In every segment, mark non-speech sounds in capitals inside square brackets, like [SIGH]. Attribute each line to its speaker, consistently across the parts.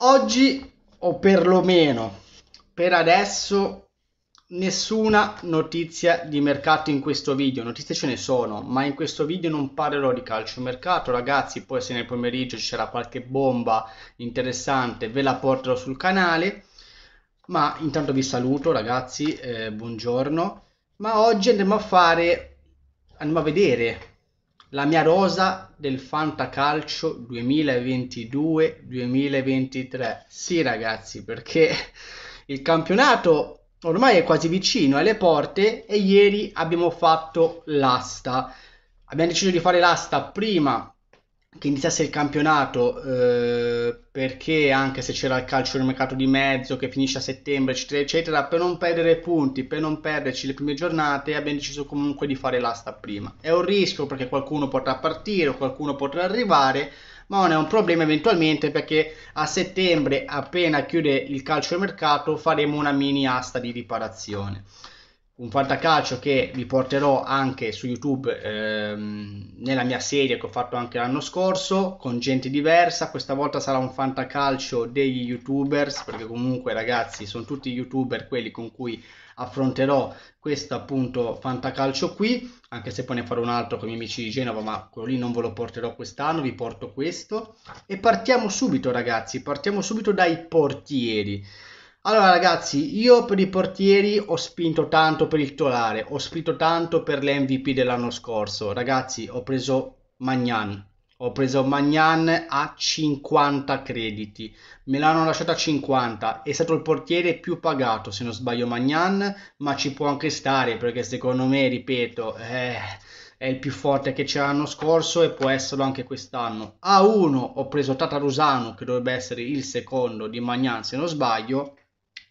Speaker 1: Oggi, o perlomeno per adesso, nessuna notizia di mercato in questo video. Notizie ce ne sono, ma in questo video non parlerò di calcio mercato, ragazzi. Poi se nel pomeriggio c'era qualche bomba interessante, ve la porterò sul canale. Ma intanto vi saluto, ragazzi, eh, buongiorno. Ma oggi andremo a fare, andiamo a vedere la mia rosa del fantacalcio 2022-2023. Sì, ragazzi, perché il campionato ormai è quasi vicino alle porte e ieri abbiamo fatto l'asta. Abbiamo deciso di fare l'asta prima che iniziasse il campionato eh, perché anche se c'era il calcio del mercato di mezzo che finisce a settembre eccetera eccetera per non perdere punti per non perderci le prime giornate abbiamo deciso comunque di fare l'asta prima è un rischio perché qualcuno potrà partire o qualcuno potrà arrivare ma non è un problema eventualmente perché a settembre appena chiude il calcio del mercato faremo una mini asta di riparazione un fantacalcio che vi porterò anche su YouTube ehm, nella mia serie che ho fatto anche l'anno scorso con gente diversa. Questa volta sarà un fantacalcio degli YouTubers, perché comunque ragazzi sono tutti YouTuber quelli con cui affronterò questo appunto fantacalcio qui, anche se poi ne farò un altro con i miei amici di Genova, ma quello lì non ve lo porterò quest'anno, vi porto questo. E partiamo subito ragazzi, partiamo subito dai portieri. Allora ragazzi, io per i portieri ho spinto tanto per il titolare, ho spinto tanto per l'MVP dell'anno scorso. Ragazzi, ho preso Magnan. Ho preso Magnan a 50 crediti, me l'hanno lasciato a 50, è stato il portiere più pagato se non sbaglio Magnan, ma ci può anche stare perché secondo me, ripeto, eh, è il più forte che c'era l'anno scorso e può esserlo anche quest'anno. A 1 ho preso Tatarusano che dovrebbe essere il secondo di Magnan se non sbaglio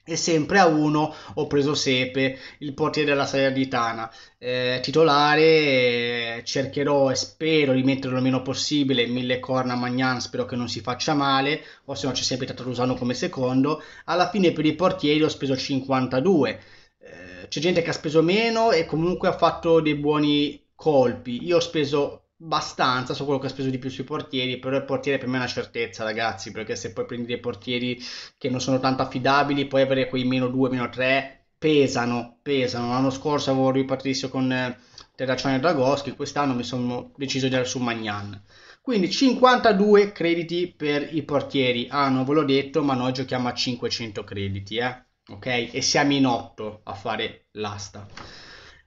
Speaker 1: e sempre a uno ho preso Sepe, il portiere della Salernitana. Eh, titolare, cercherò e spero di metterlo il meno possibile, mille corna Magnan, spero che non si faccia male, o se no c'è sempre Tatarusano come secondo. Alla fine per i portieri ho speso 52. Eh, c'è gente che ha speso meno e comunque ha fatto dei buoni colpi. Io ho speso abbastanza su quello che ha speso di più sui portieri, però il portiere per me è una certezza, ragazzi, perché se poi prendi dei portieri che non sono tanto affidabili, puoi avere quei meno 2, meno 3, pesano, pesano. L'anno scorso avevo Rui con eh, Terracione e Dragoschi, quest'anno mi sono deciso di andare su Magnan. Quindi 52 crediti per i portieri. Ah, non ve l'ho detto, ma noi giochiamo a 500 crediti, eh? ok? E siamo in 8 a fare l'asta.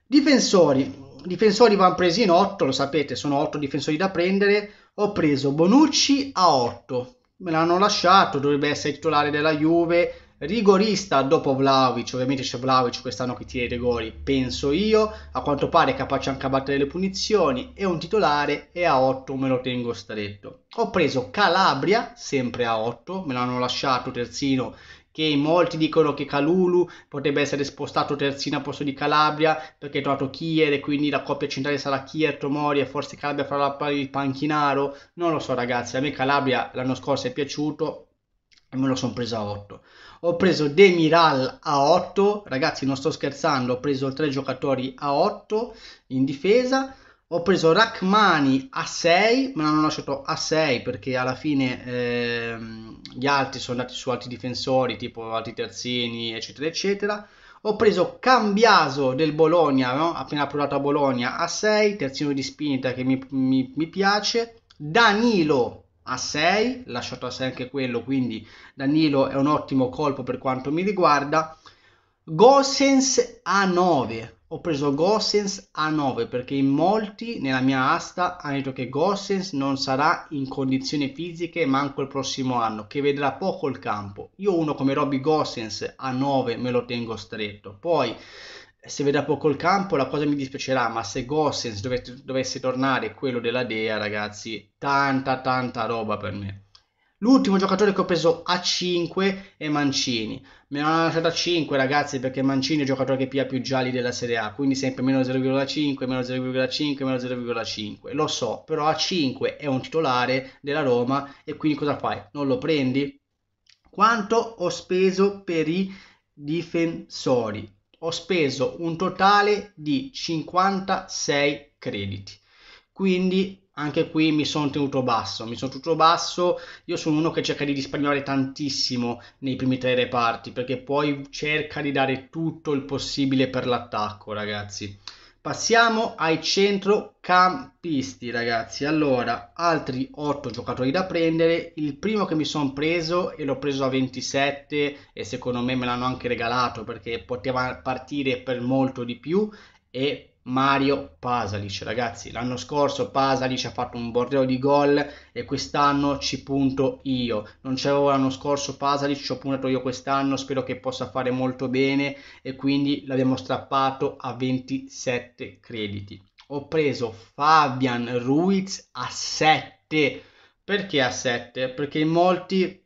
Speaker 1: Difensori, difensori vanno presi in 8, lo sapete, sono 8 difensori da prendere. Ho preso Bonucci a 8, me l'hanno lasciato, dovrebbe essere titolare della Juve, rigorista dopo Vlaovic, ovviamente c'è Vlaovic quest'anno che tira i rigori, penso io, a quanto pare è capace anche a battere le punizioni, è un titolare e a 8 me lo tengo stretto. Ho preso Calabria, sempre a 8, me l'hanno lasciato terzino che molti dicono che Calulu potrebbe essere spostato terzino al posto di Calabria perché è trovato Kier e quindi la coppia centrale sarà Kier, Tomori e forse Calabria farà il panchinaro. Non lo so ragazzi, a me Calabria l'anno scorso è piaciuto e me lo sono preso a 8. Ho preso Demiral a 8, ragazzi non sto scherzando, ho preso tre giocatori a 8 in difesa ho preso Rachmani a 6, me l'hanno lasciato a 6 perché alla fine ehm, gli altri sono andati su altri difensori, tipo altri terzini, eccetera, eccetera. Ho preso Cambiaso del Bologna, no? appena provato a Bologna, a 6, terzino di spinta che mi, mi, mi piace. Danilo a 6, lasciato a 6 anche quello, quindi Danilo è un ottimo colpo per quanto mi riguarda. Gosens a 9, ho preso Gossens a 9 perché in molti nella mia asta hanno detto che Gossens non sarà in condizioni fisiche manco il prossimo anno, che vedrà poco il campo. Io uno come Robby Gossens a 9 me lo tengo stretto. Poi se vedrà poco il campo la cosa mi dispiacerà, ma se Gossens dovesse, dovesse tornare quello della Dea, ragazzi, tanta tanta roba per me. L'ultimo giocatore che ho preso a 5 è Mancini. Me l'hanno lasciato a 5, ragazzi, perché Mancini è il giocatore che pia più gialli della Serie A. Quindi sempre meno 0,5, meno 0,5, meno 0,5. Lo so, però a 5 è un titolare della Roma e quindi cosa fai? Non lo prendi? Quanto ho speso per i difensori? Ho speso un totale di 56 crediti. Quindi anche qui mi sono tenuto basso, mi sono tenuto basso, io sono uno che cerca di risparmiare tantissimo nei primi tre reparti, perché poi cerca di dare tutto il possibile per l'attacco, ragazzi. Passiamo ai centrocampisti, ragazzi. Allora, altri 8 giocatori da prendere. Il primo che mi sono preso, e l'ho preso a 27, e secondo me me l'hanno anche regalato, perché poteva partire per molto di più, e Mario Pasalic, ragazzi, l'anno scorso Pasalic ha fatto un bordello di gol e quest'anno ci punto io. Non c'avevo l'anno scorso Pasalic, ci ho puntato io quest'anno, spero che possa fare molto bene e quindi l'abbiamo strappato a 27 crediti. Ho preso Fabian Ruiz a 7. Perché a 7? Perché molti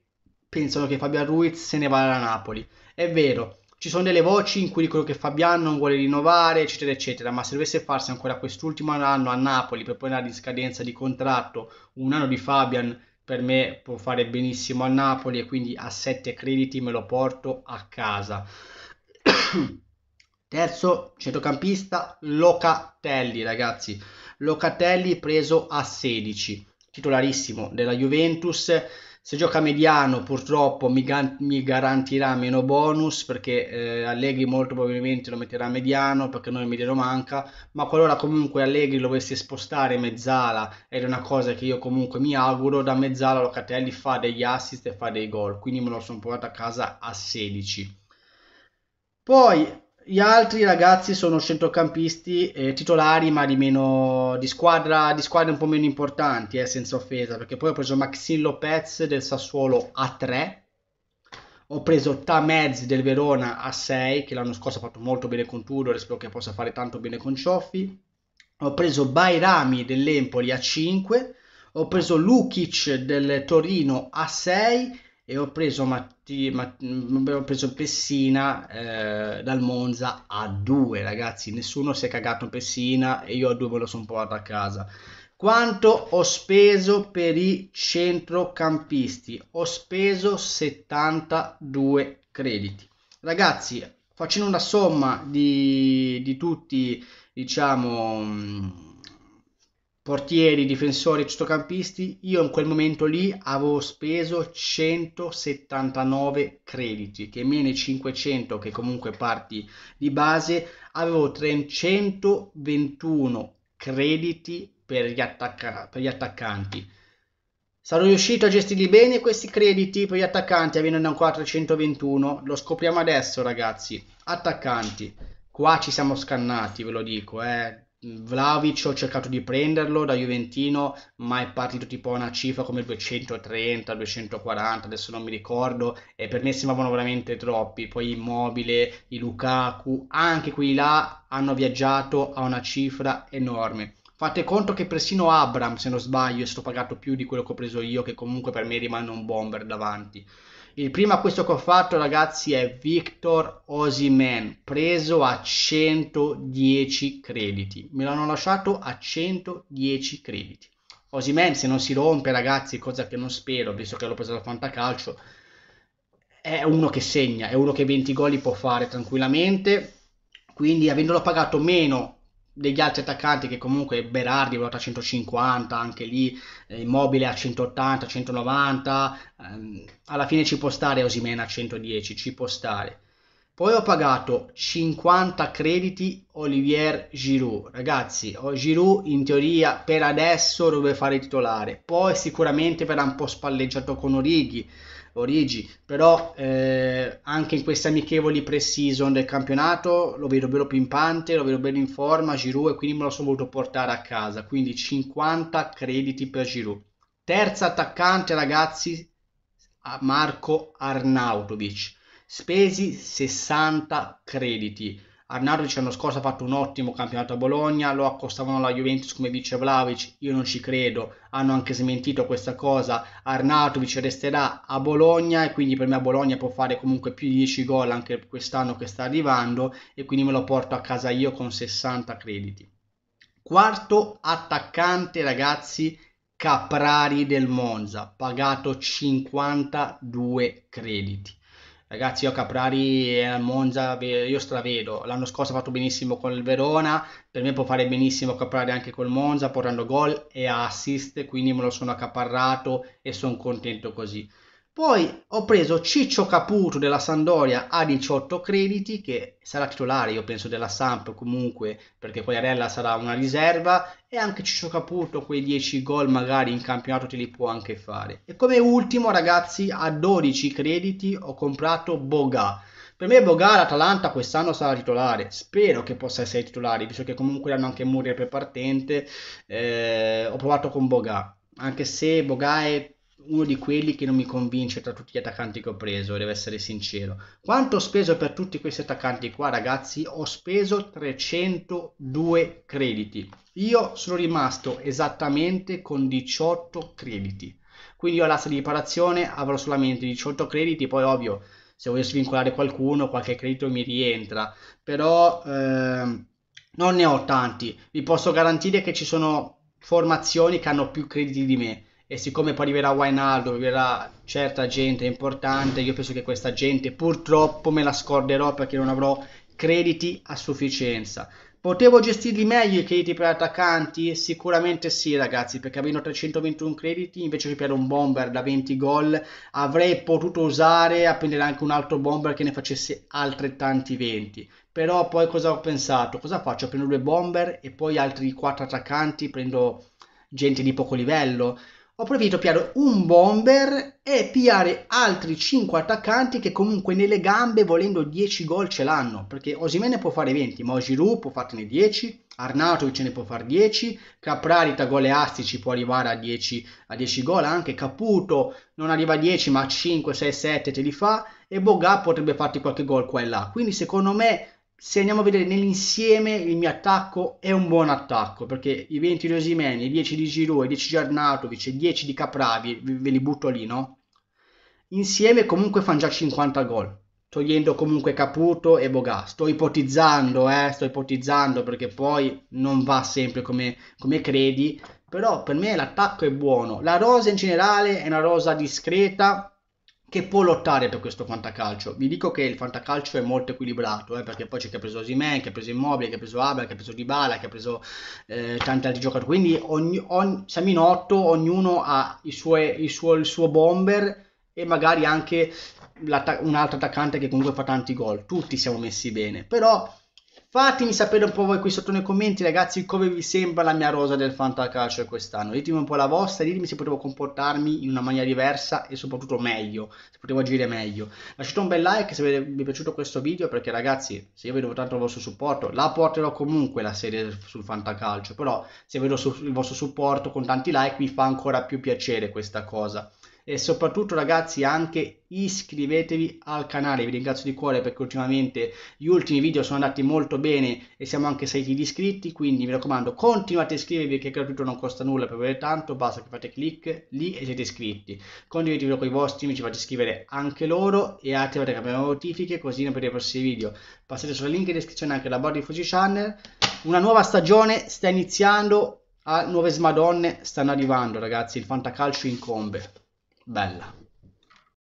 Speaker 1: pensano che Fabian Ruiz se ne vada da Napoli. È vero, ci sono delle voci in cui dicono che Fabiano non vuole rinnovare, eccetera, eccetera, ma se dovesse farsi ancora quest'ultimo anno a Napoli per poi andare in scadenza di contratto, un anno di Fabian per me può fare benissimo a Napoli e quindi a 7 crediti me lo porto a casa. [COUGHS] Terzo centrocampista Locatelli, ragazzi. Locatelli preso a 16, titolarissimo della Juventus se gioca mediano purtroppo mi, ga- mi garantirà meno bonus perché eh, Allegri molto probabilmente lo metterà mediano perché noi Emiliano manca, ma qualora comunque Allegri lo dovesse spostare mezzala, ed è una cosa che io comunque mi auguro, da mezzala Locatelli fa degli assist e fa dei gol, quindi me lo sono portato a casa a 16. Poi gli altri ragazzi sono centrocampisti eh, titolari, ma di, meno, di, squadra, di squadre un po' meno importanti, eh, senza offesa, perché poi ho preso Maxin Lopez del Sassuolo a 3, ho preso Tamez del Verona a 6, che l'anno scorso ha fatto molto bene con Tudor spero che possa fare tanto bene con Cioffi, ho preso Bairami dell'Empoli a 5, ho preso Lukic del Torino a 6 e ho preso, Matti, Matti, mm, ho preso Pessina eh, dal Monza a 2 ragazzi nessuno si è cagato in Pessina e io a 2 me lo sono portato a casa quanto ho speso per i centrocampisti ho speso 72 crediti ragazzi facendo una somma di, di tutti diciamo mm, portieri, difensori, centrocampisti, io in quel momento lì avevo speso 179 crediti, che meno 500 che comunque parti di base, avevo 321 crediti per gli, attacca- per gli attaccanti. Sarò riuscito a gestirli bene questi crediti per gli attaccanti, avendo ancora 321, lo scopriamo adesso ragazzi. Attaccanti, qua ci siamo scannati, ve lo dico, eh Vlaovic ho cercato di prenderlo da Juventino, ma è partito tipo a una cifra come 230, 240, adesso non mi ricordo, e per me sembravano veramente troppi. Poi Immobile, i Lukaku, anche quelli là hanno viaggiato a una cifra enorme. Fate conto che persino Abram, se non sbaglio, è stato pagato più di quello che ho preso io, che comunque per me rimane un bomber davanti. Il primo acquisto che ho fatto, ragazzi, è Victor Osimen, preso a 110 crediti. Me l'hanno lasciato a 110 crediti. Osimen, se non si rompe, ragazzi, cosa che non spero, visto che l'ho preso da Fantacalcio, è uno che segna, è uno che 20 gol li può fare tranquillamente. Quindi, avendolo pagato meno degli altri attaccanti che comunque Berardi ruota 150 anche lì eh, Immobile a 180 190 ehm, alla fine ci può stare Osimena a 110 ci può stare poi ho pagato 50 crediti Olivier Giroud ragazzi Giroud in teoria per adesso dovrebbe fare titolare poi sicuramente verrà un po' spalleggiato con Orighi Origi, però eh, anche in queste amichevoli pre-season del campionato lo vedo bello pimpante, lo vedo bello in forma, Giroud, e quindi me lo sono voluto portare a casa, quindi 50 crediti per Giroud. Terza attaccante ragazzi, Marco Arnautovic, spesi 60 crediti Arnautovic l'anno scorso ha fatto un ottimo campionato a Bologna, lo accostavano alla Juventus come vice Vlaovic, io non ci credo, hanno anche smentito questa cosa, Arnautovic resterà a Bologna e quindi per me a Bologna può fare comunque più di 10 gol anche quest'anno che sta arrivando e quindi me lo porto a casa io con 60 crediti. Quarto attaccante ragazzi, Caprari del Monza, pagato 52 crediti Ragazzi, io Caprari e al Monza, io stravedo. L'anno scorso ha fatto benissimo con il Verona, per me può fare benissimo Caprari anche col Monza, portando gol e assist, quindi me lo sono accaparrato e sono contento così. Poi ho preso Ciccio Caputo della Sandoria a 18 crediti, che sarà titolare, io penso, della Samp comunque, perché Quagliarella sarà una riserva, e anche Ciccio Caputo quei 10 gol magari in campionato te li può anche fare. E come ultimo, ragazzi, a 12 crediti ho comprato Boga. Per me Boga l'Atalanta quest'anno sarà titolare, spero che possa essere titolare, visto che comunque hanno anche Muriel per partente, eh, ho provato con Boga, anche se Boga è uno di quelli che non mi convince tra tutti gli attaccanti che ho preso, devo essere sincero. Quanto ho speso per tutti questi attaccanti qua, ragazzi? Ho speso 302 crediti. Io sono rimasto esattamente con 18 crediti. Quindi io all'asta di riparazione avrò solamente 18 crediti, poi ovvio, se voglio svincolare qualcuno, qualche credito mi rientra. Però ehm, non ne ho tanti. Vi posso garantire che ci sono formazioni che hanno più crediti di me e siccome poi arriverà Wainaldo, arriverà certa gente importante, io penso che questa gente purtroppo me la scorderò perché non avrò crediti a sufficienza. Potevo gestirli meglio i crediti per attaccanti? Sicuramente sì, ragazzi, perché avendo 321 crediti invece che per un bomber da 20 gol avrei potuto usare a prendere anche un altro bomber che ne facesse altrettanti 20. Però poi cosa ho pensato? Cosa faccio? Prendo due bomber e poi altri 4 attaccanti, prendo gente di poco livello ho preferito piare un bomber e piare altri 5 attaccanti che comunque nelle gambe volendo 10 gol ce l'hanno, perché Osimene può fare 20, ma Giroud può farne 10, Arnato ne può fare 10, Caprarita goleastici può arrivare a 10, a 10 gol anche, Caputo non arriva a 10 ma 5, 6, 7 te li fa e Boga potrebbe farti qualche gol qua e là, quindi secondo me se andiamo a vedere nell'insieme il mio attacco è un buon attacco perché i 20 di Osimene, i 10 di Giroud, i 10 di Arnatovic, i 10 di Capravi ve li butto lì no? insieme comunque fanno già 50 gol togliendo comunque Caputo e Bogà sto ipotizzando eh, sto ipotizzando perché poi non va sempre come, come credi però per me l'attacco è buono la rosa in generale è una rosa discreta che può lottare per questo fantacalcio. Vi dico che il fantacalcio è molto equilibrato, eh, perché poi c'è chi ha preso Osimen, chi ha preso Immobile, chi ha preso Abel, chi ha preso Dybala, chi ha preso eh, tanti altri giocatori. Quindi ogni, ogni, siamo in otto, ognuno ha sue, il, suo, il suo bomber e magari anche un altro attaccante che comunque fa tanti gol. Tutti siamo messi bene, però Fatemi sapere un po' voi qui sotto nei commenti, ragazzi, come vi sembra la mia rosa del fantacalcio quest'anno. Ditemi un po' la vostra, ditemi se potevo comportarmi in una maniera diversa e soprattutto meglio, se potevo agire meglio. Lasciate un bel like se vi è piaciuto questo video, perché ragazzi, se io vedo tanto il vostro supporto, la porterò comunque la serie sul fantacalcio, però se vedo il vostro supporto con tanti like mi fa ancora più piacere questa cosa e soprattutto ragazzi anche iscrivetevi al canale vi ringrazio di cuore perché ultimamente gli ultimi video sono andati molto bene e siamo anche 6 di iscritti quindi mi raccomando continuate a iscrivervi che gratuito non costa nulla per avere tanto basta che fate clic lì e siete iscritti condividetelo con i vostri amici fate iscrivere anche loro e attivate le notifiche così non perdete i prossimi video passate sul link in descrizione anche alla Body Fuji Channel una nuova stagione sta iniziando a nuove smadonne stanno arrivando ragazzi il fantacalcio incombe Bella.